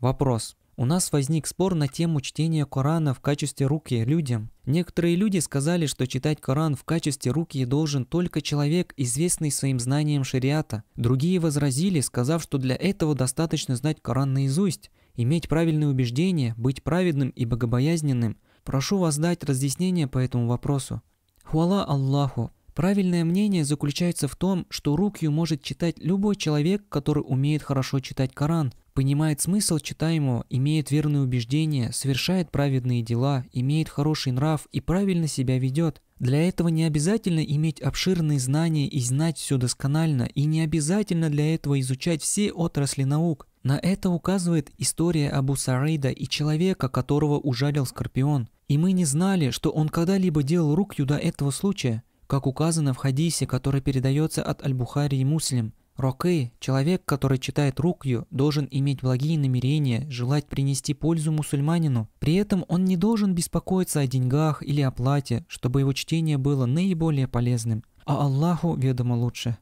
Вопрос. У нас возник спор на тему чтения Корана в качестве руки людям. Некоторые люди сказали, что читать Коран в качестве руки должен только человек, известный своим знанием шариата. Другие возразили, сказав, что для этого достаточно знать Коран наизусть, иметь правильные убеждения, быть праведным и богобоязненным. Прошу вас дать разъяснение по этому вопросу. Хвала Аллаху, Правильное мнение заключается в том, что рукью может читать любой человек, который умеет хорошо читать Коран, понимает смысл читаемого, имеет верные убеждения, совершает праведные дела, имеет хороший нрав и правильно себя ведет. Для этого не обязательно иметь обширные знания и знать все досконально, и не обязательно для этого изучать все отрасли наук. На это указывает история Абу Саида и человека, которого ужалил скорпион. И мы не знали, что он когда-либо делал рукью до этого случая. Как указано в хадисе, который передается от Аль-Бухари и Муслим, Рокы, человек, который читает рукью, должен иметь благие намерения, желать принести пользу мусульманину. При этом он не должен беспокоиться о деньгах или оплате, чтобы его чтение было наиболее полезным. А Аллаху ведомо лучше.